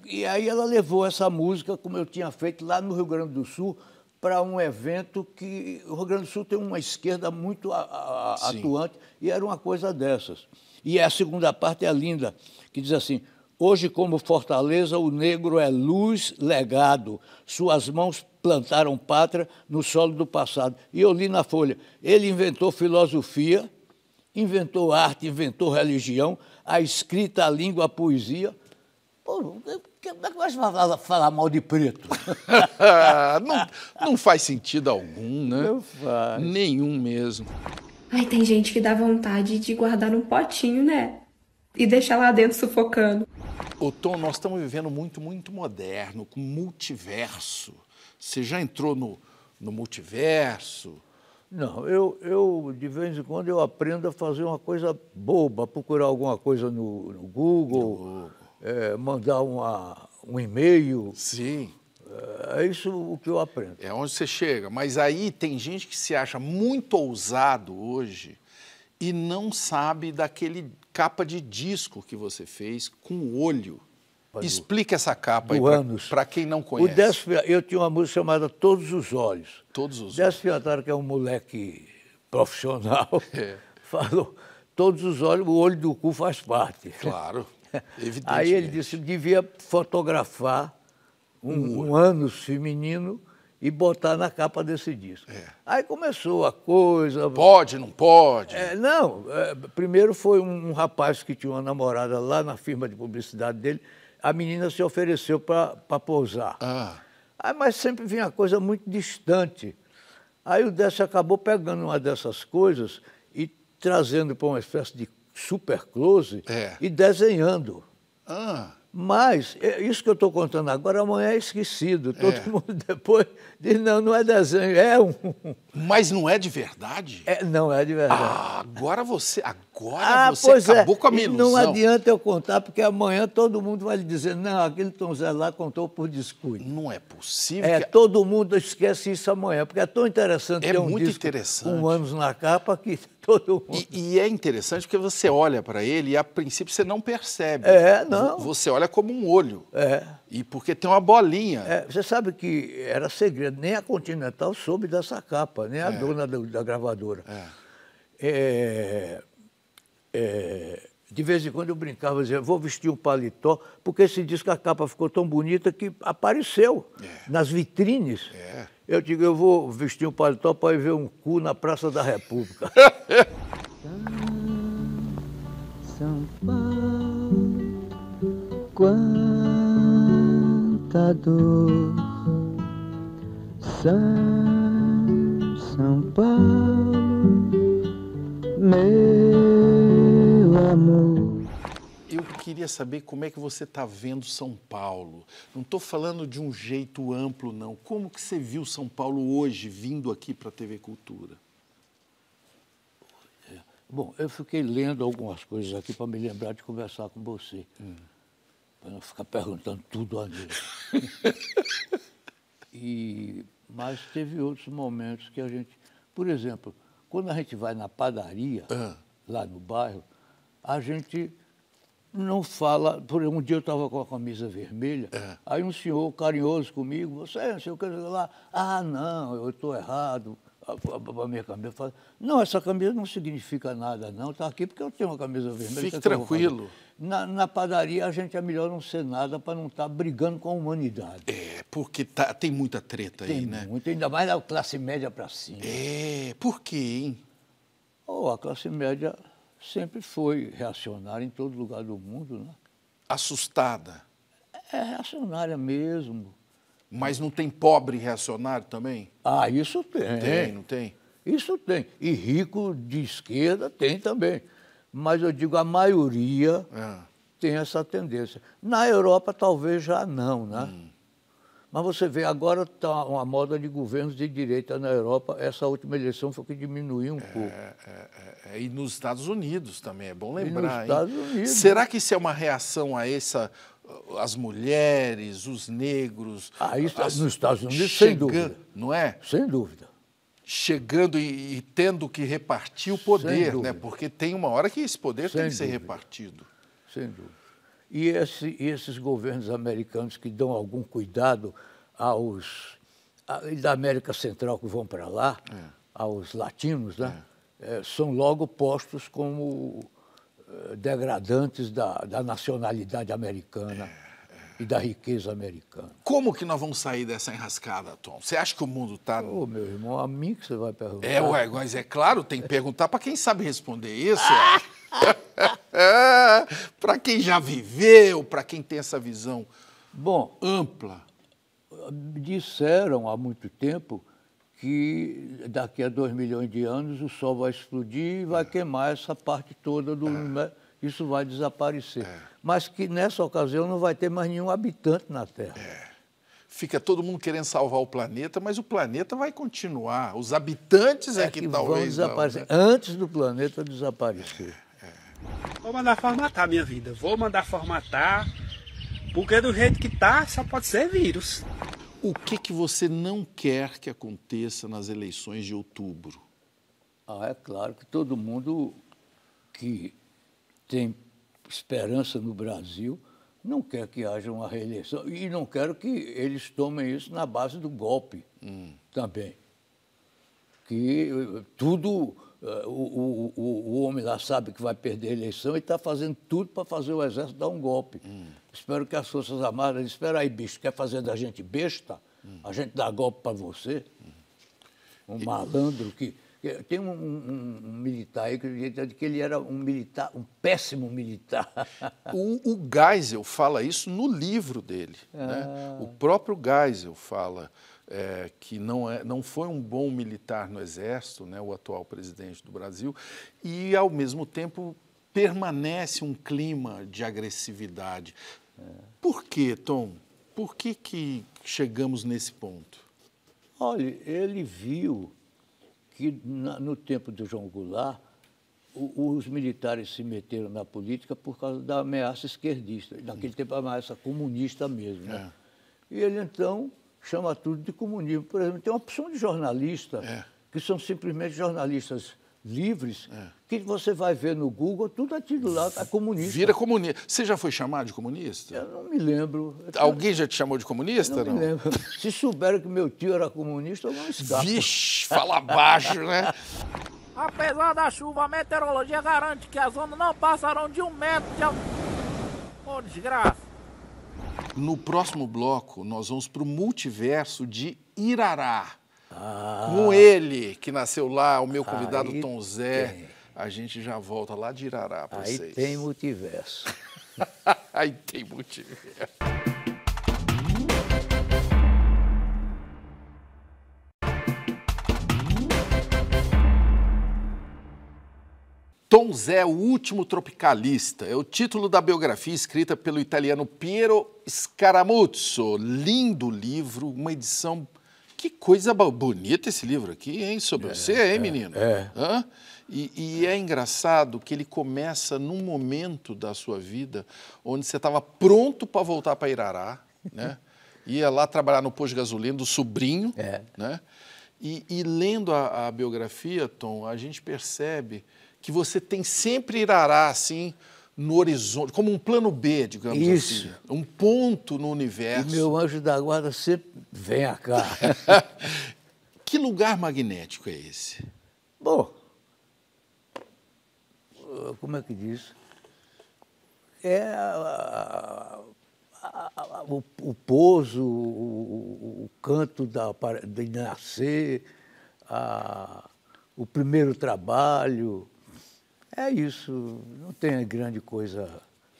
E aí ela levou essa música, como eu tinha feito lá no Rio Grande do Sul, para um evento que o Rio Grande do Sul tem uma esquerda muito a, a, atuante e era uma coisa dessas. E a segunda parte é linda, que diz assim: Hoje, como fortaleza, o negro é luz, legado. Suas mãos plantaram pátria no solo do passado. E eu li na Folha: ele inventou filosofia, inventou arte, inventou religião, a escrita, a língua, a poesia. Pô, como é que nós vamos falar mal de preto? não, não faz sentido algum, né? Não faz. Nenhum mesmo. Ai, tem gente que dá vontade de guardar num potinho, né? E deixar lá dentro sufocando. Ô Tom, nós estamos vivendo muito, muito moderno, com multiverso. Você já entrou no, no multiverso? Não, eu, eu de vez em quando eu aprendo a fazer uma coisa boba, procurar alguma coisa no, no Google. No Google é, mandar uma, um e-mail. Sim. É, é isso o que eu aprendo. É onde você chega. Mas aí tem gente que se acha muito ousado hoje e não sabe daquele capa de disco que você fez com o olho. Mas Explica essa capa aí para quem não conhece. O eu tinha uma música chamada Todos os Olhos. Todos os Desfiantar, olhos. que é um moleque profissional, é. falou, todos os olhos, o olho do cu faz parte. Claro. Aí ele disse que devia fotografar um, um ânus feminino e botar na capa desse disco. É. Aí começou a coisa. Pode, não pode? É, não. É, primeiro foi um, um, rapaz que tinha uma namorada lá na firma de publicidade dele. A menina se ofereceu para pousar. Ah. Aí, mas sempre vinha coisa muito distante. Aí o Décio acabou pegando uma dessas coisas e trazendo para uma espécie de super close é. e desenhando. Ah. Mas é, isso que eu estou contando agora amanhã é esquecido. É. Todo é. mundo depois diz, não, não é desenho, é um, mas não é de verdade? É, não é de verdade. Ah, agora você, agora ah, você é. acabou é. com a minha ilusão. Não adianta eu contar, porque amanhã todo mundo vai lhe dizer, não, aquele Tom Zé lá contou por descuido. Não é possível. É, que... todo mundo esquece isso amanhã porque é tão interessante é ter um muito disco interessante. com anos na capa que todo mundo... E, e é interessante porque você olha para ele e, a princípio, você não percebe. É, não. Você olha como um olho. É. E porque tem uma bolinha. É, você sabe que era segredo, nem a Continental soube dessa capa, nem a é. dona da gravadora. É. É, é. de vez em quando eu brincava, dizia, vou vestir um paletó, porque esse disco a capa ficou tão bonita que apareceu é. nas vitrines. Eu digo, eu vou vestir um paletó para ir ver um cu na Praça da República. São Paulo, quando libertador. São, São Paulo, meu amor. Eu queria saber como é que você está vendo São Paulo. Não estou falando de um jeito amplo, não. Como que você viu São Paulo hoje, vindo aqui para a TV Cultura? Bom, eu fiquei lendo algumas coisas aqui para me lembrar de conversar com você. Hum para não ficar perguntando tudo a E Mas teve outros momentos que a gente. Por exemplo, quando a gente vai na padaria, ah. lá no bairro, a gente não fala. Por um dia eu estava com a camisa vermelha, é. aí um senhor carinhoso comigo, você, é, senhor, quer lá, ah, não, eu estou errado. A, a, minha camisa fala, não, essa camisa não significa nada, não, está aqui porque eu tenho uma camisa vermelha. Fique tranquilo na, na, padaria a gente é melhor não ser nada para não estar tá brigando com a humanidade. É, porque tá, tem muita treta tem aí, né? Tem ainda mais a classe média para cima. É, por quê, hein? Oh, a classe média sempre foi reacionária em todo lugar do mundo, né? Assustada? É, é reacionária mesmo. Mas não tem pobre reacionário também? Ah, isso tem. Tem, não tem? Isso tem. E rico de esquerda tem também mas eu digo a maioria é. tem essa tendência. Na Europa talvez já não, né? Hum. Mas você vê, agora está uma moda de governos de direita na Europa. Essa última eleição foi que diminuiu um é, pouco. É, é, é, e nos Estados Unidos também, é bom lembrar. E nos hein? Estados Unidos. Será que isso é uma reação a essa as mulheres, os negros. Ah, isso, as... nos Estados Unidos, chegando, sem dúvida. Não é? Sem dúvida chegando e, e tendo que repartir o poder, né? Porque tem uma hora que esse poder Sem tem que ser dúvida. repartido. Sem dúvida. E, esse, e esses governos americanos que dão algum cuidado aos a, da América Central que vão para lá, é. aos latinos, né? É. É, são logo postos como eh, degradantes da, da nacionalidade americana é e da riqueza americana. Como que nós vamos sair dessa enrascada, Tom? Você acha que o mundo está... Ô, oh, meu irmão, a mim que você vai perguntar. É, ué, mas é claro, tem que perguntar para quem sabe responder isso. para quem já viveu, para quem tem essa visão Bom, ampla. Disseram há muito tempo que daqui a dois milhões de anos o Sol vai explodir e vai é. queimar essa parte toda do é isso vai desaparecer. É. Mas que nessa ocasião não vai ter mais nenhum habitante na Terra. É. Fica todo mundo querendo salvar o planeta, mas o planeta vai continuar. Os habitantes é, é que, que talvez. Vão desaparecer. Não, né? Antes do planeta desaparecer. É, é. Vou mandar formatar minha vida. Vou mandar formatar, porque do jeito que tá, só pode ser vírus. O que, que você não quer que aconteça nas eleições de outubro? Ah, é claro que todo mundo que tem esperança no Brasil, não quer que haja uma reeleição. E não quero que eles tomem isso na base do golpe hum. também. Que eh, tudo. Eh, o, o, o, homem lá sabe que vai perder a eleição e está fazendo tudo para fazer o exército dar um golpe. Hum. Espero que as Forças Armadas. Espera aí, bicho, quer fazer da gente besta? Hum. A gente dá golpe para você? Um malandro que tem um, um, um militar aí que dizia que ele era um militar, um péssimo militar. O, o Geisel fala isso no livro dele. Né? Ah. Né? O próprio Geisel fala é, que não, é, não foi um bom militar no Exército, né, o atual presidente do Brasil, e, ao mesmo tempo, permanece um clima de agressividade. É. Por que, Tom? Por que, que chegamos nesse ponto? Olha, ele viu que na, no tempo do João Goulart, o, os militares se meteram na política por causa da ameaça esquerdista, naquele tempo a ameaça comunista mesmo. Né? É. E ele então chama tudo de comunismo. Por exemplo, tem uma opção de jornalista é. que são simplesmente jornalistas livres, é. que você vai ver no Google, tudo aquilo lá está comunista. Vira comunista. Você já foi chamado de comunista? Eu não me lembro. Alguém já te chamou de comunista? Eu não, não? me lembro. Se souberam que meu tio era comunista, eu não escapo. Vixe, fala baixo, né? Apesar da chuva, a meteorologia garante que as ondas não passarão de um metro de altura. Ô, oh, desgraça! No próximo bloco, nós vamos para o multiverso de Irará. Ah. Com ele, que nasceu lá, o meu convidado Aí Tom Zé. Tem. A gente já volta lá de Irará para vocês. Aí tem multiverso. Aí tem multiverso. Tom Zé, o último tropicalista, é o título da biografia escrita pelo italiano Piero Scaramuzzo. Lindo livro, uma edição que coisa bonita esse livro aqui, hein? Sobre é, você, hein, é, menino? É. Hã? E, e é engraçado que ele começa num momento da sua vida onde você estava pronto para voltar para Irará, né? Ia lá trabalhar no posto de gasolina do sobrinho, é. né? E, e lendo a, a, biografia, Tom, a gente percebe que você tem sempre Irará, assim, no horizonte, como um plano B, digamos assim. Isso. assim. Um ponto no universo. E meu anjo da guarda sempre vem a cá. que lugar magnético é esse? Bom, uh, como é que diz? É a, a, a, o, o pouso, o, o canto da, de nascer, o primeiro trabalho, é isso, não tem grande coisa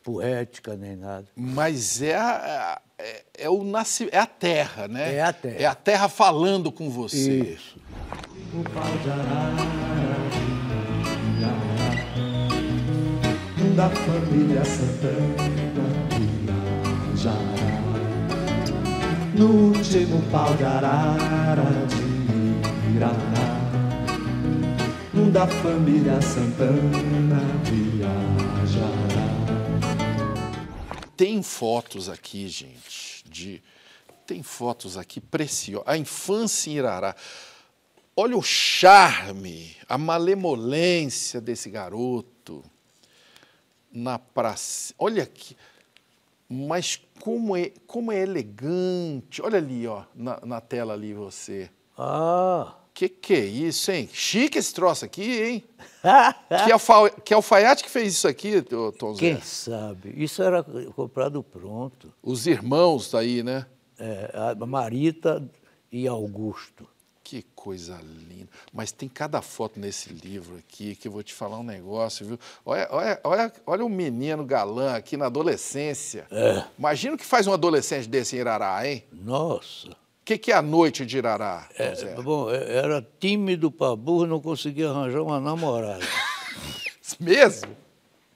poética nem nada. Mas é a, é, é, o nasci, é a terra, né? É a terra. É a terra falando com você. Isso. O pau de arara, da família Santana, Jará, no último pau de arara de Irará da família Santana viajará. Tem fotos aqui, gente, de tem fotos aqui preciosas. A infância em Irará. Olha o charme, a malemolência desse garoto na praça. Olha aqui. Mas como é, como é elegante. Olha ali, ó, na, na tela ali você. Ah! Que que é isso, hein? Chique esse troço aqui, hein? que, alfa, que alfaiate que fez isso aqui, Tom Zé? Quem sabe? Isso era comprado pronto. Os irmãos daí, né? É, a Marita e Augusto. Que coisa linda. Mas tem cada foto nesse livro aqui que eu vou te falar um negócio, viu? Olha, olha, olha, olha o menino galã aqui na adolescência. É. Imagina o que faz um adolescente desse em Irará, hein? Nossa. O que, que, é a noite de Irará? É, bom, é, era tímido para burro, não conseguia arranjar uma namorada. Mesmo?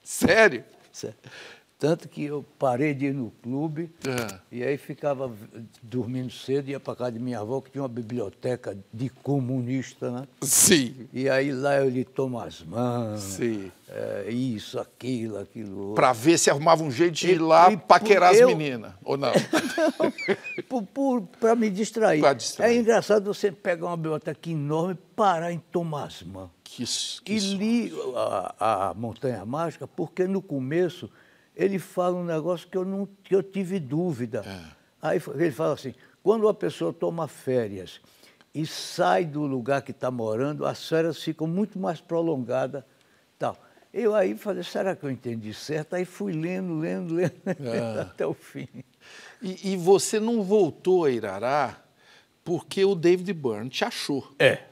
Sério? Sério. Tanto que eu parei de ir no clube é. e aí ficava dormindo cedo, ia para casa de minha avó, que tinha uma biblioteca de comunista, né? Sim. E aí lá eu li Thomas Mann, Sim. É, isso, aquilo, aquilo. Para ver se arrumava um jeito de e, ir lá paquerar eu... as meninas, ou não? para me distrair. Pra distrair. É engraçado você pegar uma biblioteca enorme e parar em Thomas Mann. Que, que e li a, a Montanha Mágica, porque no começo ele fala um negócio que eu, não, que eu tive dúvida. É. Aí ele fala assim: quando uma pessoa toma férias e sai do lugar que está morando, as férias ficam muito mais prolongadas. Tal. Eu aí falei: será que eu entendi certo? Aí fui lendo, lendo, lendo, é. até o fim. E, e, você não voltou a Irará porque o David Byrne te achou. É.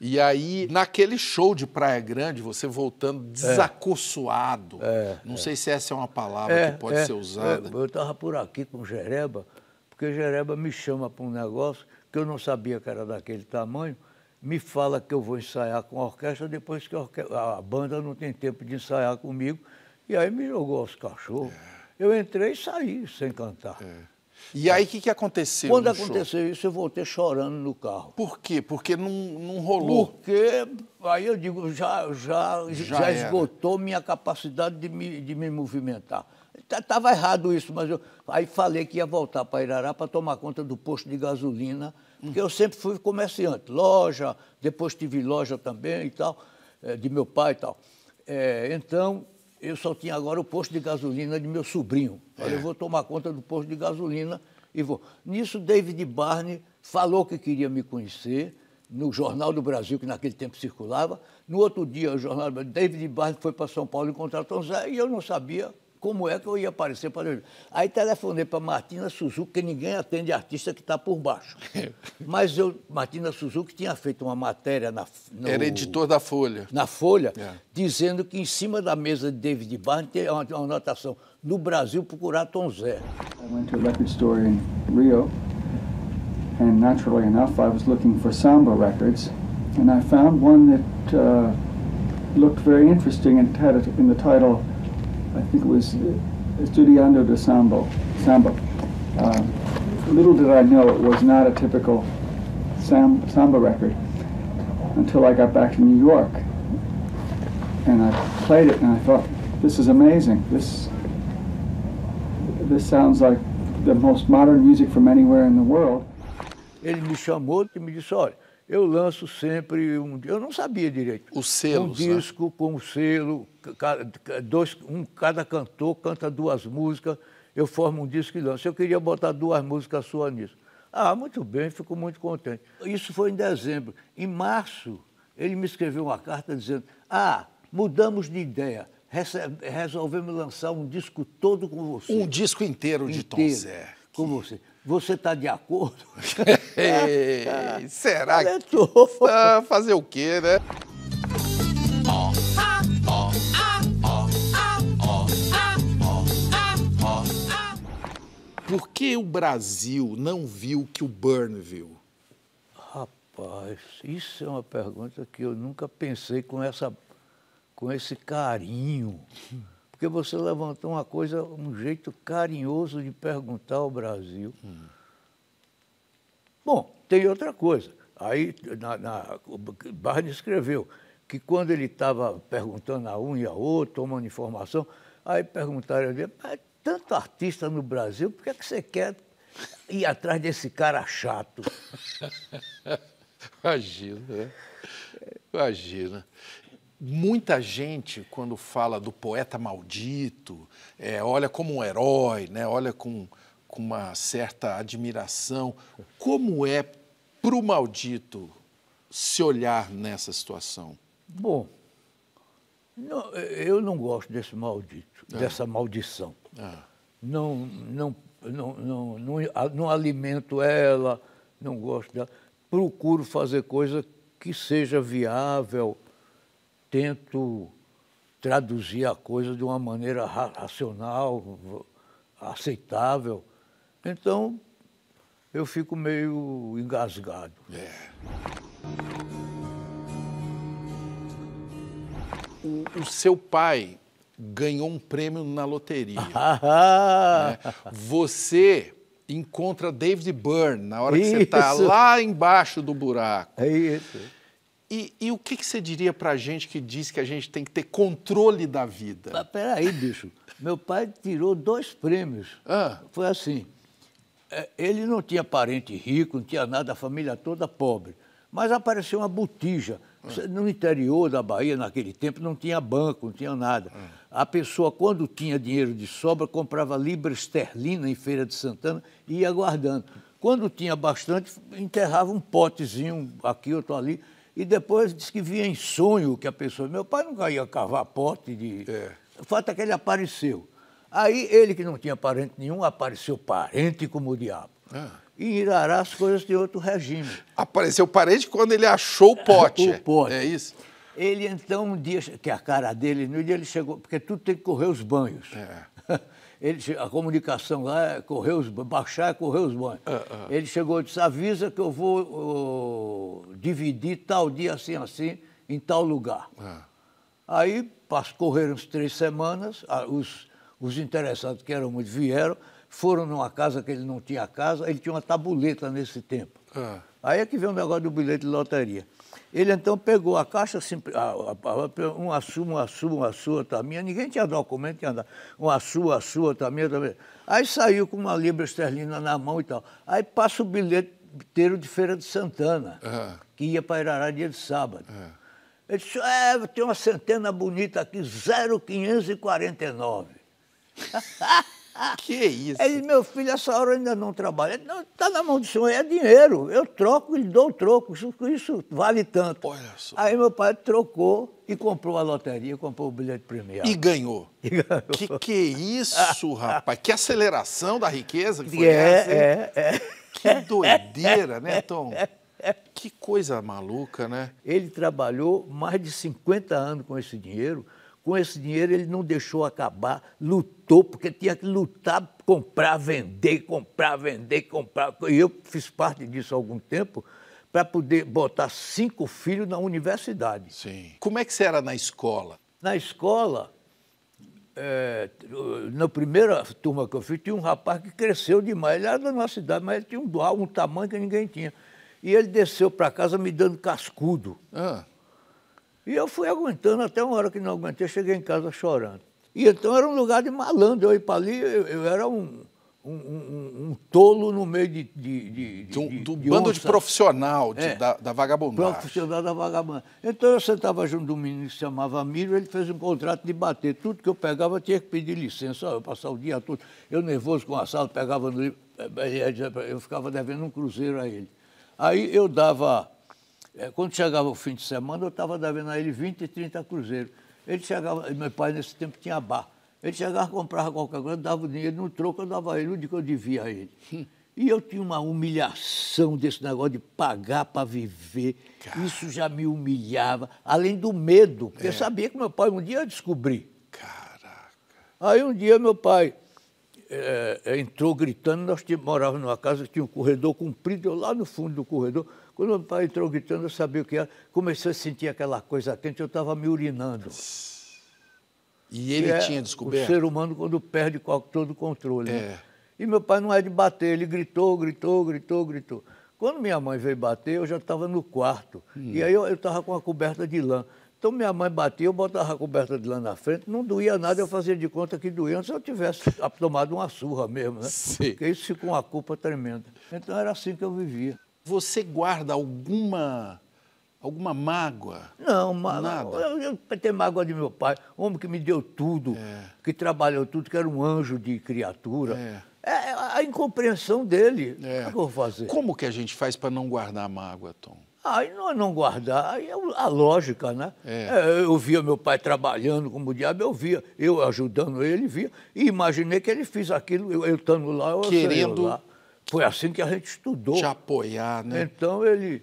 E aí, naquele show de Praia Grande, você voltando é. desacossoado. É, não é. sei se essa é uma palavra é, que pode é, ser é. usada. Eu estava por aqui com Jereba, porque Jereba me chama para um negócio que eu não sabia que era daquele tamanho, me fala que eu vou ensaiar com a orquestra depois que a, orquestra, a banda não tem tempo de ensaiar comigo. E aí me jogou aos cachorros. Eu entrei e saí sem cantar. E aí, o que, que aconteceu? Quando aconteceu show? isso, eu voltei chorando no carro. Por quê? Porque não, não rolou. Porque, aí eu digo, já, já, já, já esgotou minha capacidade de me, de me movimentar. Estava tá, errado isso, mas eu. Aí falei que ia voltar para Irará para tomar conta do posto de gasolina, porque hum. eu sempre fui comerciante, loja, depois tive loja também e tal, eh, de meu pai e tal. É, então, eu só tinha agora o posto de gasolina de meu sobrinho. é. eu vou tomar conta do posto de gasolina e vou. Nisso, David Barney falou que queria me conhecer no Jornal do Brasil, que naquele tempo circulava. No outro dia, o jornal David Barney foi para São Paulo encontrar Tom Zé e eu não sabia como é que eu ia aparecer para ele? Aí telefonei para Martina Suzuki, que ninguém atende artista que está por baixo. Mas eu, Martina Suzuki tinha feito uma matéria na no, Era editor da Folha. Na Folha, é. dizendo que em cima da mesa de David Barnes tem uma, uma anotação: no Brasil procurar Tom Zé. I went to a record store in Rio, and naturally enough, I was looking for samba records, and I found one that uh, looked very interesting and had it in the title. I think it was uh, Estudiando de Samba. samba. Uh, little did I know it was not a typical sam- samba record until I got back to New York. And I played it and I thought, this is amazing. This, this sounds like the most modern music from anywhere in the world. Ele me chamou e me disse, olha, eu lanço sempre um, eu não sabia direito, os selos, um disco né? com o selo dois, um, cada cantor canta duas músicas, eu formo um disco e lanço. Eu queria botar duas músicas suas nisso. Ah, muito bem, fico muito contente. Isso foi em dezembro. Em março, ele me escreveu uma carta dizendo: Ah, mudamos de ideia, resolvemos lançar um disco todo com você. Um disco inteiro, de inteiro Tom Zé. Com você. Você está de acordo? Ei, será que. Tá, fazer o quê, né? Por que o Brasil não viu o que o Burn viu? Rapaz, isso é uma pergunta que eu nunca pensei com, essa, com esse carinho. Porque você levantou uma coisa, um jeito carinhoso de perguntar ao Brasil. Hum. Bom, tem outra coisa. Aí na, na, o Barney escreveu que quando ele estava perguntando a um e a outro, tomando informação, aí perguntaram a tanto artista no Brasil, por que, é que você quer ir atrás desse cara chato? Imagina, né? imagina. Muita gente, quando fala do poeta maldito, é, olha como um herói, né? olha com, com uma certa admiração. Como é para o maldito se olhar nessa situação? Bom, não, eu não gosto desse maldito, é. dessa maldição. Não, não, não, não, não, não alimento ela, não gosto dela. Procuro fazer coisa que seja viável, tento traduzir a coisa de uma maneira racional, aceitável. Então, eu fico meio engasgado. É. O, o seu pai ganhou um prêmio na loteria. Ah! né? Você encontra David Byrne na hora que tá isso. você está lá embaixo do buraco. É isso. E, e o que, que, você diria para a gente que diz que a gente tem que ter controle da vida? Mas, peraí, bicho. Meu pai tirou dois prêmios. Ah. Foi assim. É, ele não tinha parente rico, não tinha nada, a família toda pobre. Mas apareceu uma botija no interior da Bahia, naquele tempo, não tinha banco, não tinha nada. A pessoa, quando tinha dinheiro de sobra, comprava libra esterlina em Feira de Santana e ia guardando. Quando tinha bastante, enterrava um potezinho aqui, outro ali. E depois disse que vinha em sonho que a pessoa. Meu pai nunca ia cavar pote de. É. O fato é que ele apareceu. Aí ele, que não tinha parente nenhum, apareceu parente como o diabo. Ah em Irará as coisas têm outro regime. Apareceu parede quando ele achou o pote. o pote. É isso? Ele então, um dia, que a cara dele, no dia ele chegou, porque tudo tem que correr os banhos. É. Ele, a comunicação lá é correr os baixar é correr os banhos. Uh, uh. Ele chegou e disse, avisa que eu vou uh, dividir tal dia assim, assim, em tal lugar. Ah. Aí correram as três semanas, os, os interessados que eram muito vieram, foram numa casa que ele não tinha casa, ele tinha uma tabuleta nesse tempo. Ah. Aí é que veio o negócio do bilhete de loteria. Ele então pegou a caixa, assim, uma sua, uma sua, uma sua, tá minha, ninguém tinha documento, tinha nada. Uma sua, uma sua, outra minha, outra minha. Aí saiu com uma libra esterlina na mão e tal. Aí passa o bilhete inteiro de Feira de Santana, uhum. que ia para Irará dia de sábado. Uhum. Ele disse, é, tem uma centena bonita aqui, 0,549. que isso? Ele, meu filho, essa hora ainda não trabalha. não, tá na mão do senhor, é dinheiro. Eu troco, ele dou o troco. Isso, isso, vale tanto. Olha só. Aí meu pai trocou e comprou a loteria, comprou o bilhete premiado. E ganhou. E ganhou. Que que é isso, rapaz? Que aceleração da riqueza que foi é, essa. É, é. Que doideira, né, Tom? Que coisa maluca, né? Ele trabalhou mais de 50 anos com esse dinheiro com esse dinheiro ele não deixou acabar, lutou, porque tinha que lutar, comprar, vender, comprar, vender, comprar. E eu fiz parte disso há algum tempo para poder botar cinco filhos na universidade. Sim. Como é que você era na escola? Na escola, é, na primeira turma que eu fiz, tinha um rapaz que cresceu demais. Ele era da nossa cidade, mas ele tinha um, um tamanho que ninguém tinha. E ele desceu para casa me dando cascudo. Ah. E eu fui aguentando até uma hora que não aguentei, cheguei em casa chorando. E então era um lugar de malandro, eu ia para ali, eu, eu era um, um, um, um, tolo no meio de. de, de, de do, do bando onça. de profissional de, é, da, da vagabundagem. Profissional da vagabundagem. Então eu sentava junto de um menino que se chamava Miro, ele fez um contrato de bater. Tudo que eu pegava tinha que pedir licença, eu passava o dia todo. Eu nervoso com o assalto, pegava no livro, eh, eh, eh, eu ficava devendo um cruzeiro a ele. Aí eu dava é, quando chegava o fim de semana, eu estava devendo a ele 20 e 30 cruzeiros. Ele chegava, meu pai nesse tempo tinha bar. Ele chegava, comprava qualquer coisa, dava o dinheiro no troco, eu dava a ele o que eu devia a ele. Hum. E eu tinha uma humilhação desse negócio de pagar para viver. Isso já me humilhava, além do medo, porque é. eu sabia que meu pai um dia ia descobrir. Caraca. Aí um dia meu pai é, é entrou gritando, nós morávamos numa casa que tinha um corredor comprido, eu lá no fundo do corredor quando meu pai entrou gritando, eu sabia o que era. Comecei a sentir aquela coisa quente, eu estava me urinando. E ele é tinha descoberto? O ser humano, quando perde todo o controle. Né? É. Né? E meu pai não é de bater, ele gritou, gritou, gritou, gritou. Quando minha mãe veio bater, eu já estava no quarto. Hum. E aí eu estava com a coberta de lã. Então minha mãe batia, eu botava a coberta de lã na frente, não doía nada, eu fazia de conta que doía se eu tivesse tomado uma surra mesmo, né? Sim. Porque isso ficou uma culpa tremenda. Então era assim que eu vivia. Você guarda alguma alguma mágoa? Não, ma... nada. Eu, eu, eu tenho mágoa de meu pai, homem que me deu tudo, é. que trabalhou tudo, que era um anjo de criatura. É. é, é a incompreensão dele. É. O que eu vou fazer? Como que a gente faz para não guardar mágoa, Tom? Aí ah, não, é não guardar, aí é a lógica, né? É. é. eu via meu pai trabalhando como diabo, eu via, eu ajudando ele, via, e imaginei que ele fez aquilo, eu estando lá, eu Querendo eu lá. Foi assim que a gente estudou. Te apoiar, né? Então ele.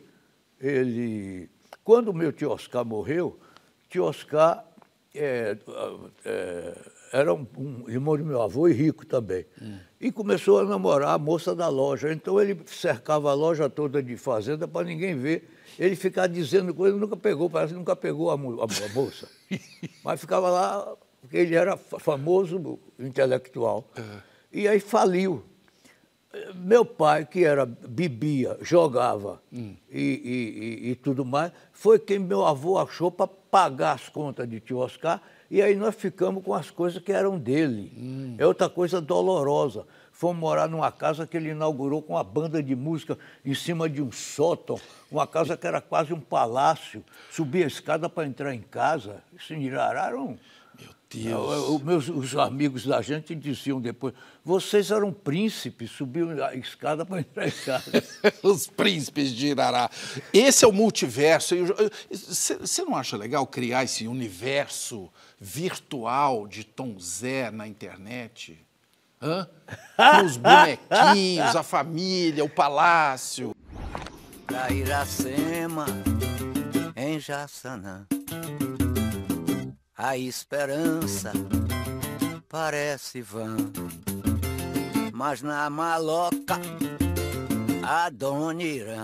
ele quando meu tio Oscar morreu, tio Oscar é, é, era um, um, irmão do meu avô e rico também. Hum. E começou a namorar a moça da loja. Então ele cercava a loja toda de fazenda para ninguém ver. Ele ficava dizendo coisas, nunca pegou, parece que nunca pegou a, a, a moça. Mas ficava lá, porque ele era famoso intelectual. É. E aí faliu meu pai, que era bebia, jogava hum. e, e, e, tudo mais, foi quem meu avô achou para pagar as contas de tio Oscar. E aí nós ficamos com as coisas que eram dele. Hum. É outra coisa dolorosa. Fomos morar numa casa que ele inaugurou com uma banda de música em cima de um sótão, uma casa que era quase um palácio. Subia a escada para entrar em casa. Isso em Irará era um Deus. Meus, os amigos da gente diziam depois: vocês eram príncipes, subiam a escada para entrar em casa. os príncipes de Irará. Esse é o multiverso. Você não acha legal criar esse universo virtual de Tom Zé na internet? Hã? Com os bonequinhos, a família, o palácio. Da Iracema, em Jassanã. A esperança parece vã, mas na maloca a dona Irã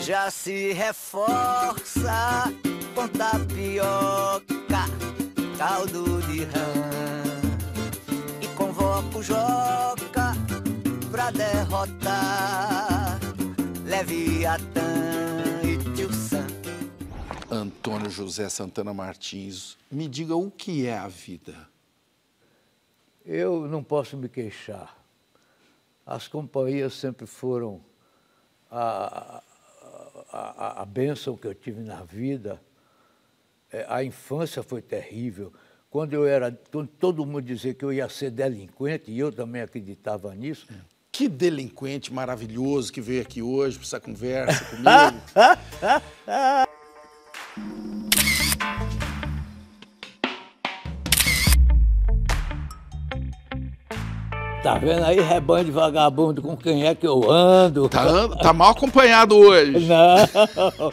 já se reforça com tapioca, caldo de rã e convoca o joca pra derrotar Leviatã e Tio Sam. Antônio José Santana Martins, me diga o que é a vida. Eu não posso me queixar. As companhias sempre foram a, a, a bênção que eu tive na vida. É, a infância foi terrível. Quando eu era, quando todo mundo dizia que eu ia ser delinquente, e eu também acreditava nisso, que delinquente maravilhoso que veio aqui hoje para essa conversa comigo. Tá vendo aí, rebanho de vagabundo, com quem é que eu ando? Tá, tá mal acompanhado hoje. Não.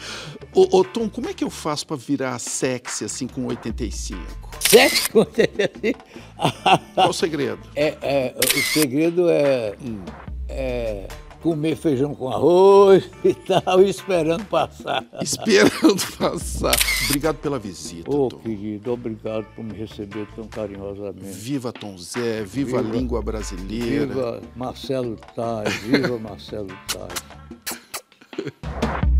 ô, ô, Tom, como é que eu faço pra virar sexy assim com 85? Sexy com 85? Qual o segredo? É, é o segredo é, hum. é comer feijão com arroz e tal, esperando passar. Esperando passar. Obrigado pela visita, Ô, oh, Tom. querido, obrigado por me receber tão carinhosamente. Viva Tom Zé, viva, viva a língua brasileira. Viva Marcelo Tais, viva Marcelo Tais.